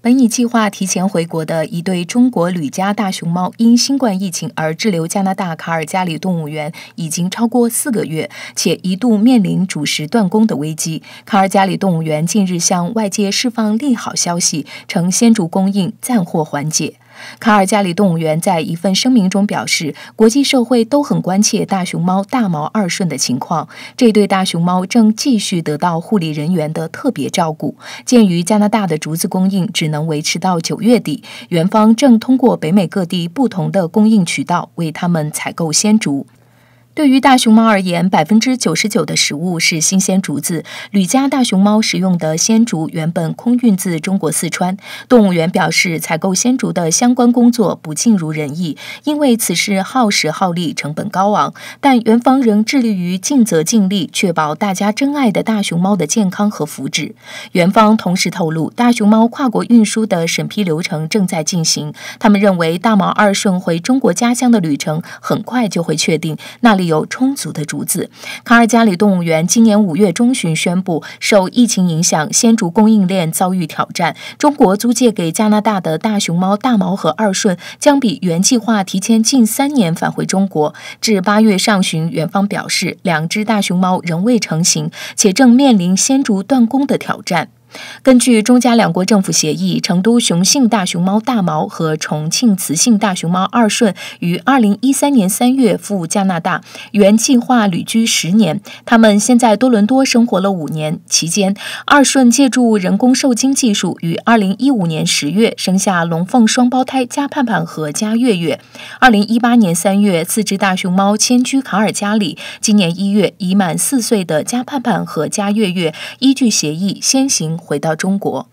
本已计划提前回国的一对中国旅家大熊猫，因新冠疫情而滞留加拿大卡尔加里动物园已经超过四个月，且一度面临主食断供的危机。卡尔加里动物园近日向外界释放利好消息，称鲜竹供应暂获缓解。卡尔加里动物园在一份声明中表示，国际社会都很关切大熊猫大毛二顺的情况。这对大熊猫正继续得到护理人员的特别照顾。鉴于加拿大的竹子供应只能维持到九月底，园方正通过北美各地不同的供应渠道为他们采购鲜竹。对于大熊猫而言，百分之九十九的食物是新鲜竹子。吕家大熊猫食用的鲜竹原本空运自中国四川。动物园表示，采购鲜竹的相关工作不尽如人意，因为此事耗时耗力，成本高昂。但园方仍致力于尽责尽力，确保大家珍爱的大熊猫的健康和福祉。园方同时透露，大熊猫跨国运输的审批流程正在进行。他们认为，大毛二顺回中国家乡的旅程很快就会确定，那里。有充足的竹子。卡尔加里动物园今年五月中旬宣布，受疫情影响，鲜竹供应链遭遇挑战。中国租借给加拿大的大熊猫大毛和二顺将比原计划提前近三年返回中国。至八月上旬，园方表示，两只大熊猫仍未成型，且正面临鲜竹断供的挑战。根据中加两国政府协议，成都雄性大熊猫大毛和重庆雌性大熊猫二顺于二零一三年三月赴加拿大，原计划旅居十年。他们先在多伦多生活了五年，期间二顺借助人工受精技术，于二零一五年十月生下龙凤双胞胎加盼盼和加月月。二零一八年三月，四只大熊猫迁居卡尔加里。今年一月，已满四岁的加盼盼和加月月依据协议先行。回到中国。